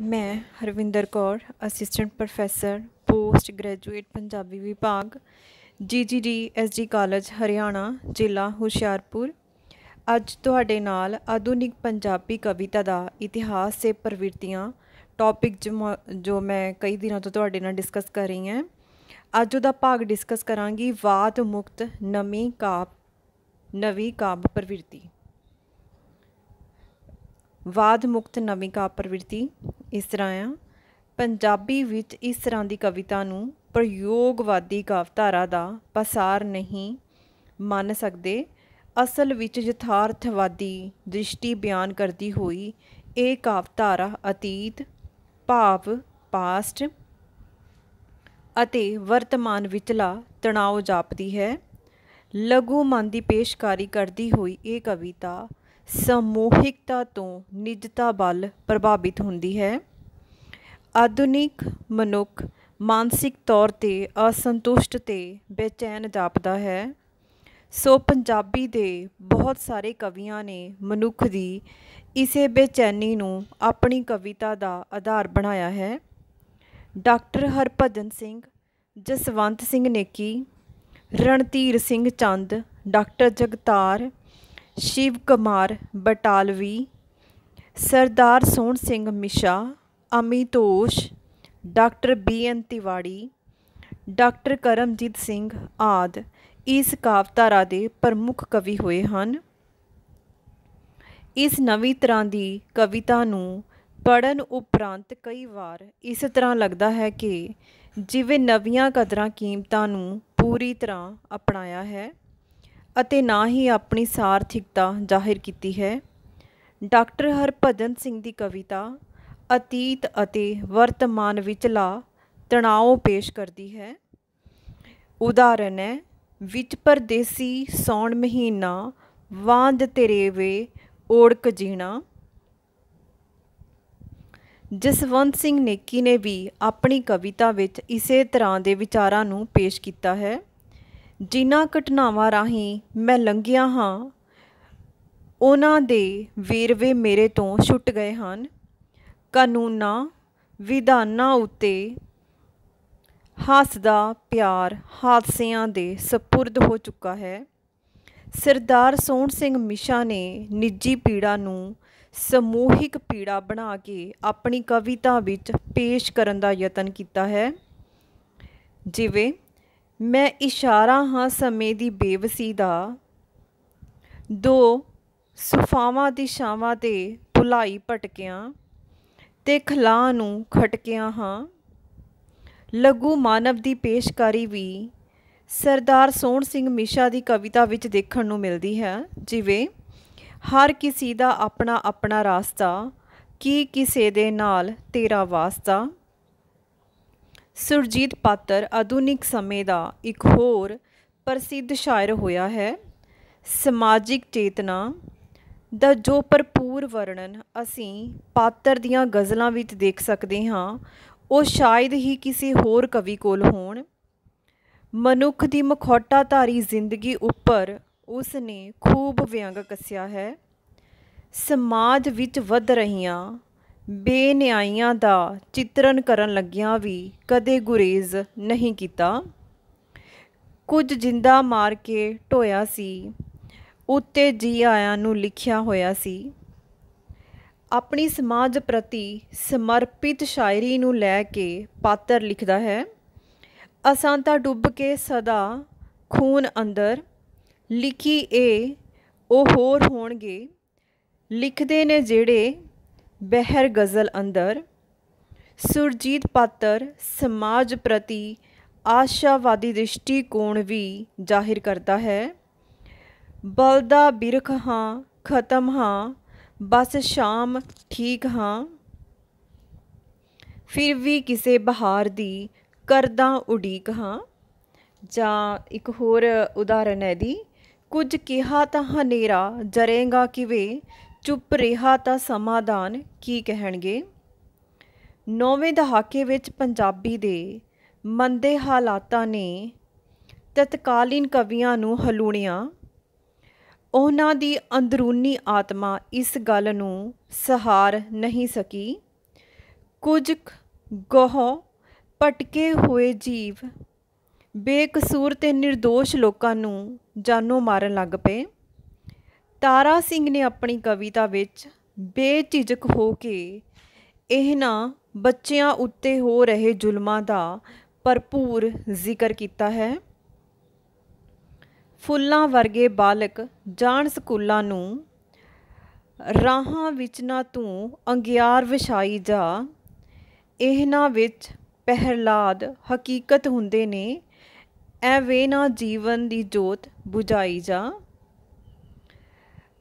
ਮੈਂ Harvinder Kaur assistant professor post graduate Punjabi ਵਿਭਾਗ GGD SG college Haryana ਜ਼ਿਲ੍ਹਾ ਹੁਸ਼ਿਆਰਪੁਰ ਅੱਜ ਤੁਹਾਡੇ ਨਾਲ ਆਧੁਨਿਕ ਪੰਜਾਬੀ ਕਵਿਤਾ ਦਾ ਇਤਿਹਾਸ ਤੇ ਪ੍ਰਵਿਰਤੀਆਂ ਟੌਪਿਕ ਜੋ ਮੈਂ ਕਈ ਦਿਨਾਂ ਤੋਂ ਤੁਹਾਡੇ ਨਾਲ ਡਿਸਕਸ ਕਰ ਰਹੀ ਹਾਂ ਅੱਜ ਉਹਦਾ ਭਾਗ ਡਿਸਕਸ ਕਰਾਂਗੀ ਵਾਦ ਮੁਕਤ ਨਵੀਂ ਕਾਪ ਨਵੀਂ ਕਾਬ ਪ੍ਰਵਿਰਤੀ ਵਾਦ ਮੁਕਤ ਨਵੀਂ ਕਾਪ ਪ੍ਰਵਿਰਤੀ ਇਸ ਤਰ੍ਹਾਂ ਆ ਪੰਜਾਬੀ ਵਿੱਚ ਇਸ ਤਰ੍ਹਾਂ ਦੀ ਕਵਿਤਾ ਨੂੰ ਪ੍ਰਯੋਗਵਾਦੀ ਕਾਵਤਾਰਾ ਦਾ ਪਸਾਰ ਨਹੀਂ ਮੰਨ ਸਕਦੇ ਅਸਲ ਵਿੱਚ ਯਥਾਰਥਵਾਦੀ ਦ੍ਰਿਸ਼ਟੀ ਬਿਆਨ ਕਰਦੀ ਹੋਈ ਇਹ ਕਾਵਤਾਰਾ ਅਤੀਤ ਭਾਵ ਪਾਸਟ ਅਤੇ ਵਰਤਮਾਨ ਵਿਚਲਾ ਤਣਾਅ ਜਾਪਦੀ ਹੈ ਲਘੂ ਮਨ ਦੀ ਪੇਸ਼ਕਾਰੀ ਕਰਦੀ ਹੋਈ ਇਹ ਕਵਿਤਾ ਸਮੂਹਿਕਤਾ ਤੋਂ ਨਿੱਜਤਾ ਵੱਲ ਪ੍ਰਭਾਵਿਤ ਹੁੰਦੀ ਹੈ ਆਧੁਨਿਕ ਮਨੁੱਖ ਮਾਨਸਿਕ ਤੌਰ ਤੇ ਅਸੰਤੁਸ਼ਟ ਤੇ ਬੇਚੈਨ ਜਾਪਦਾ ਹੈ ਸੋ ਪੰਜਾਬੀ ਦੇ ਬਹੁਤ ਸਾਰੇ ਕਵੀਆਂ ਨੇ ਮਨੁੱਖ ਦੀ ਇਸੇ ਬੇਚੈਨੀ ਨੂੰ ਆਪਣੀ ਕਵਿਤਾ ਦਾ ਆਧਾਰ ਬਣਾਇਆ ਹੈ doctor Harbhajan Singh Jaswant Singh Neki Randhir Singh Chand doctor Jagtar Shiv Kumar Batalvi Sardar Sohan Singh Misha Amitosh doctor B N Tiwari doctor Karamjit Singh ਆਦ ਇਸ ਕਾਵਤਾਰਾ ਦੇ ਪ੍ਰਮੁੱਖ ਕਵੀ ਹੋਏ ਹਨ ਇਸ ਨਵੀਂ ਤਰ੍ਹਾਂ ਦੀ ਕਵਿਤਾ ਨੂੰ ਪੜਨ ਉਪਰੰਤ ਕਈ ਵਾਰ ਇਸ ਤਰ੍ਹਾਂ ਲੱਗਦਾ ਹੈ ਕਿ ਜਿਵੇਂ ਨਵੀਆਂ ਕਦਰਾਂ ਕੀਮਤਾਂ ਨੂੰ ਪੂਰੀ ਤਰ੍ਹਾਂ ਅਪਣਾਇਆ ਹੈ ਅਤੇ ਨਾ ਹੀ ਆਪਣੀ ਸਾਰਥਿਕਤਾ ਜ਼ਾਹਿਰ ਕੀਤੀ ਹੈ ਡਾਕਟਰ ਹਰਭਜਨ ਸਿੰਘ ਦੀ ਕਵਿਤਾ ਅਤੀਤ ਅਤੇ ਵਰਤਮਾਨ ਵਿਚਲਾ ਤਣਾਅ ਪੇਸ਼ ਕਰਦੀ ਹੈ ਉਦਾਹਰਨ ਹੈ ਵਿੱਚ ਪਰਦੇਸੀ ਸੌਣ ਮਹੀਨਾ ਵਾਂਝ ਤੇਰੇ ਵੇ ਓੜਕ ਜੀਣਾ ਜਸਵੰਤ ਸਿੰਘ ਨੇਕੀ ਨੇ ਵੀ ਆਪਣੀ ਕਵਿਤਾ ਵਿੱਚ ਇਸੇ ਤਰ੍ਹਾਂ ਦੇ ਵਿਚਾਰਾਂ ਨੂੰ ਪੇਸ਼ ਕੀਤਾ ਹੈ ਜਿਨ੍ਹਾਂ ਘਟਨਾਵਾਂ ਰਾਹੀਂ ਮੈਂ ਲੰਘਿਆ ਹਾਂ ਉਹਨਾਂ ਦੇ ਵੇਰਵੇ ਮੇਰੇ ਤੋਂ ਛੁੱਟ ਗਏ ਹਨ ਕਾਨੂੰਨਾਂ ਵਿਧਾਨਾਂ ਉੱਤੇ ਹੱਸਦਾ ਪਿਆਰ ਹਾਦਸਿਆਂ ਦੇ ਸਪੁਰਦ ਹੋ ਚੁੱਕਾ ਹੈ ਸਰਦਾਰ ਸੋਹਣ ਸਿੰਘ ਮਿਸ਼ਾ ਨੇ ਨਿੱਜੀ ਪੀੜਾ ਨੂੰ ਸਮੂਹਿਕ ਪੀੜਾ ਬਣਾ ਕੇ ਆਪਣੀ ਕਵਿਤਾ ਵਿੱਚ ਪੇਸ਼ ਕਰਨ ਦਾ ਯਤਨ ਕੀਤਾ ਹੈ ਜਿਵੇਂ ਮੈਂ ਇਸ਼ਾਰਾ ਹਾਂ ਸਮੇਂ ਦੀ ਬੇਵਸੀ ਦਾ ਦੋ ਸੁਫਾਵਾਂ ਦੀ ਛਾਵਾਂ ਤੇ ਭੁਲਾਈ ਭਟਕਿਆਂ ਤੇ ਖਲਾ ਨੂੰ ਖਟਕਿਆਂ ਹਾਂ ਲਗੂ ਮਾਨਵ ਦੀ ਪੇਸ਼ਕਾਰੀ ਵੀ ਸਰਦਾਰ ਸੋਹਣ ਸਿੰਘ ਮਿਸ਼ਾ ਦੀ ਕਵਿਤਾ ਵਿੱਚ ਦੇਖਣ ਨੂੰ ਮਿਲਦੀ ਹੈ ਜਿਵੇਂ ਹਰ ਕਿਸੇ ਦਾ ਆਪਣਾ ਆਪਣਾ ਰਾਸਤਾ ਕੀ ਕਿਸੇ ਦੇ ਨਾਲ ਤੇਰਾ ਵਾਸਤਾ ਸੁਰਜੀਤ ਪਾਤਰ ਆਧੁਨਿਕ ਸਮੇਂ ਦਾ ਇੱਕ ਹੋਰ ਪ੍ਰਸਿੱਧ ਸ਼ਾਇਰ ਹੋਇਆ ਹੈ ਸਮਾਜਿਕ ਚੇਤਨਾ ਦਾ ਜੋ ਭਰਪੂਰ ਵਰਣਨ ਅਸੀਂ ਪਾਤਰ ਦੀਆਂ ਗਜ਼ਲਾਂ ਵਿੱਚ ਦੇਖ ਸਕਦੇ ਹਾਂ ਉਹ ਸ਼ਾਇਦ ਹੀ ਕਿਸੇ ਹੋਰ ਕਵੀ ਕੋਲ ਹੋਣ ਮਨੁੱਖ ਦੀ ਮਖੌਟਾਧਾਰੀ ਜ਼ਿੰਦਗੀ ਉੱਪਰ ਉਸ ਨੇ ਖੂਬ ਵਿਅੰਗ ਕੱਸਿਆ ਹੈ ਸਮਾਜ ਵਿੱਚ ਵੱਧ ਰਹੀਆਂ ਬੇਨਿਆਈਆਂ ਦਾ ਚਿਤਰਨ ਕਰਨ ਲੱਗਿਆਂ ਵੀ ਕਦੇ ਗੁਰੇਜ਼ ਨਹੀਂ ਕੀਤਾ ਕੁਝ ਜਿੰਦਾ ਮਾਰ ਕੇ ਢੋਇਆ ਸੀ ਉੱਤੇ ਜੀ ਆਇਆਂ ਨੂੰ ਲਿਖਿਆ ਹੋਇਆ ਸੀ ਆਪਣੀ ਸਮਾਜ ਪ੍ਰਤੀ ਸਮਰਪਿਤ ਸ਼ਾਇਰੀ ਨੂੰ ਲੈ ਕੇ ਪਾਤਰ ਲਿਖਦਾ ਹੈ ਅਸਾਂ ਤਾਂ ਡੁੱਬ ਕੇ ਸਦਾ ਖੂਨ ਅੰਦਰ ਲਿਖੀ ਏ ਉਹ ਹੋਰ ਹੋਣਗੇ ਲਿਖਦੇ ਨੇ ਜਿਹੜੇ ਬਹਿਰ ਗਜ਼ਲ ਅੰਦਰ ਸੁਰਜੀਤ ਪਾਤਰ ਸਮਾਜ ਪ੍ਰਤੀ ਆਸ਼ਾਵਾਦੀ ਦ੍ਰਿਸ਼ਟੀਕੋਣ ਵੀ ਜ਼ਾਹਿਰ ਕਰਦਾ ਹੈ ਬਲਦਾ ਬਿਰਖ ਹਾਂ ਖਤਮ ਹਾਂ ਬਸ ਸ਼ਾਮ ਠੀਕ ਹਾਂ ਫਿਰ ਵੀ ਕਿਸੇ ਬਹਾਰ ਦੀ ਕਰਦਾ ਉਡੀਕ ਹਾਂ ਜਾਂ ਇੱਕ ਹੋਰ ਉਦਾਹਰਨ ਹੈ ਦੀ ਕੁਝ ਕਿਹਾ ਤਾਂ ਹਨੇਰਾ ਜਰੇਗਾ ਕਿਵੇਂ ਚੁੱਪ ਰਿਹਾ ਤਾਂ ਸਮਾਧਾਨ ਕੀ ਕਹਿਣਗੇ ਨੌਵੇਂ ਦਹਾਕੇ ਵਿੱਚ ਪੰਜਾਬੀ ਦੇ ਮੰਦੇ ਹਾਲਾਤਾਂ ਨੇ ਤਤਕਾਲੀਨ ਕਵੀਆਂ ਨੂੰ ਹਲੂਣਿਆ ਉਹਨਾਂ ਦੀ ਅੰਦਰੂਨੀ ਆਤਮਾ ਇਸ ਗੱਲ ਨੂੰ ਸਹਾਰ ਨਹੀਂ ਸਕੀ ਕੁਝ ਗੋਹ ਪਟਕੇ ਹੋਏ ਜੀਵ ਬੇਕਸੂਰ ਤੇ નિર્ਦੋਸ਼ ਲੋਕਾਂ ਨੂੰ ਜਾਨੋਂ ਮਾਰਨ ਲੱਗ ਪਏ ਤਾਰਾ ਸਿੰਘ ਨੇ ਆਪਣੀ ਕਵਿਤਾ ਵਿੱਚ ਬੇਝਿਜਕ ਹੋ ਕੇ ਇਹਨਾਂ ਬੱਚਿਆਂ ਉੱਤੇ ਹੋ ਰਹੇ ਜ਼ੁਲਮਾਂ ਦਾ ਭਰਪੂਰ ਜ਼ਿਕਰ ਕੀਤਾ ਹੈ ਫੁੱਲਾਂ ਵਰਗੇ ਬਾਲਕ ਜਾਣ ਸਕੂਲਾਂ ਨੂੰ ਰਾਹਾਂ ਵਿੱਚ ਨਾ ਤੂੰ ਅੰਗਿਆਰ ਵਿਛਾਈ ਜਾ ਇਹਨਾਂ ਵਿੱਚ ਪਹਿਲਾਦ ਹਕੀਕਤ ਹੁੰਦੇ ਨੇ ਐਵੇਂ ਨਾ ਜੀਵਨ ਦੀ ਜੋਤ ਬੁਝਾਈ ਜਾ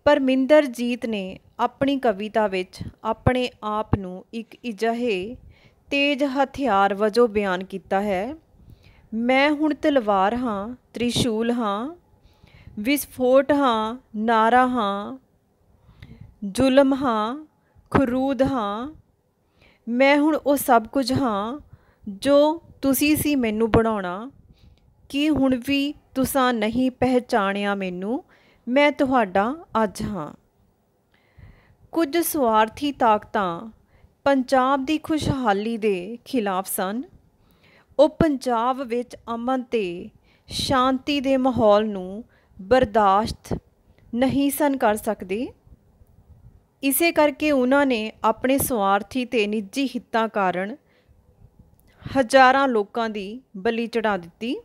ਪਰਮਿੰਦਰਜੀਤ ਨੇ ਆਪਣੀ ਕਵਿਤਾ ਵਿੱਚ ਆਪਣੇ ਆਪ ਨੂੰ ਇੱਕ ਇਜਹੇ ਤੇਜ਼ ਹਥਿਆਰ ਵਜੋਂ ਬਿਆਨ ਕੀਤਾ ਹੈ ਮੈਂ ਹੁਣ ਤਲਵਾਰ ਹਾਂ ਤ੍ਰਿਸ਼ੂਲ ਹਾਂ ਵਿਸਫੋਟ ਹਾਂ ਨਾਰਾ ਹਾਂ ਜ਼ੁਲਮ ਹਾਂ ਖਰੂਦ ਹਾਂ ਮੈਂ ਹੁਣ ਉਹ ਸਭ ਕੁਝ ਹਾਂ ਜੋ ਤੁਸੀਂ ਸੀ ਮੈਨੂੰ ਬਣਾਉਣਾ ਕਿ ਹੁਣ ਵੀ ਤੁਸਾਂ ਨਹੀਂ ਪਹਿਚਾਣਿਆ ਮੈਨੂੰ ਮੈਂ ਤੁਹਾਡਾ ਅੱਜ ਹਾਂ ਕੁਝ ਸਵਾਰਥੀ ਤਾਕਤਾਂ ਪੰਜਾਬ ਦੀ ਖੁਸ਼ਹਾਲੀ ਦੇ ਖਿਲਾਫ ਸਨ ਉਹ ਪੰਜਾਬ ਵਿੱਚ ਅਮਨ ਤੇ ਸ਼ਾਂਤੀ ਦੇ ਮਾਹੌਲ ਨੂੰ ਬਰਦਾਸ਼ਤ ਨਹੀਂ ਸਨ ਕਰ ਸਕਦੇ ਇਸੇ ਕਰਕੇ ਉਹਨਾਂ ਨੇ ਆਪਣੇ ਸਵਾਰਥੀ ਤੇ ਨਿੱਜੀ ਹਿੱਤਾਂ ਕਾਰਨ ਹਜ਼ਾਰਾਂ ਲੋਕਾਂ ਦੀ ਬਲੀ ਚੜਾ ਦਿੱਤੀ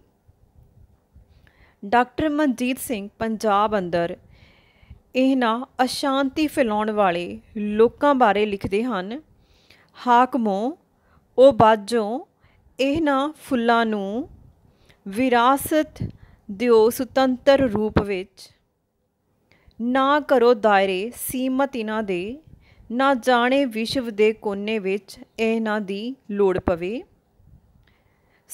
ਡਾਕਟਰ ਮਨਜੀਤ ਸਿੰਘ ਪੰਜਾਬ ਅੰਦਰ ਇਹਨਾਂ ਅਸ਼ਾਂਤੀ ਫੈਲਾਉਣ ਵਾਲੇ ਲੋਕਾਂ ਬਾਰੇ ਲਿਖਦੇ ਹਨ ਹਾਕਮੋ ਉਹ ਬਾਜੋਂ ਇਹਨਾਂ ਫੁੱਲਾਂ ਨੂੰ ਵਿਰਾਸਤ ਦਿਓ ਸੁਤੰਤਰ ਰੂਪ ਵਿੱਚ ਨਾ ਕਰੋ ਦਾਇਰੇ ਸੀਮਤ ਇਹਨਾਂ ਦੇ ਨਾ ਜਾਣੇ ਵਿਸ਼ਵ ਦੇ ਕੋਨੇ ਵਿੱਚ ਇਹਨਾਂ ਦੀ ਲੋੜ ਪਵੇ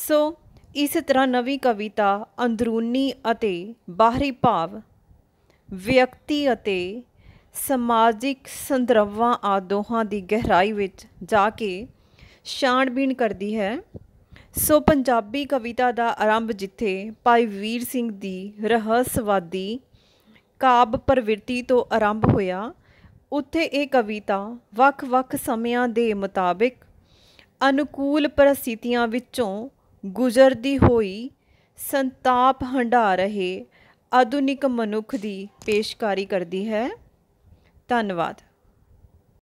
ਸੋ ਇਸ ਤਰ੍ਹਾਂ ਨਵੀਂ ਕਵਿਤਾ ਅੰਦਰੂਨੀ ਅਤੇ ਬਾਹਰੀ ਭਾਵ ਵਿਅਕਤੀ ਅਤੇ ਸਮਾਜਿਕ ਸੰਦਰਭਾਂ ਆ ਦੋਹਾਂ ਦੀ ਗਹਿਰਾਈ ਵਿੱਚ ਜਾ ਕੇ ਛਾਣਬੀਣ ਕਰਦੀ ਹੈ ਸੋ ਪੰਜਾਬੀ ਕਵਿਤਾ ਦਾ ਆਰੰਭ ਜਿੱਥੇ ਭਾਈ ਵੀਰ ਸਿੰਘ ਦੀ ਰਹੱਸਵਾਦੀ ਕਾਬ ਪ੍ਰਵਿਰਤੀ ਤੋਂ ਆਰੰਭ ਹੋਇਆ ਉੱਥੇ ਇਹ ਕਵਿਤਾ ਵੱਖ-ਵੱਖ ਸਮਿਆਂ ਦੇ ਮੁਤਾਬਿਕ ਅਨੁਕੂਲ ਪਰਸਥਿਤੀਆਂ ਵਿੱਚੋਂ ਗੁਜ਼ਰਦੀ ਹੋਈ ਸੰਤਾਪ ਹੰਡਾ ਰਹੇ ਆਧੁਨਿਕ ਮਨੁੱਖ ਦੀ ਪੇਸ਼ਕਾਰੀ ਕਰਦੀ ਹੈ ਧੰਨਵਾਦ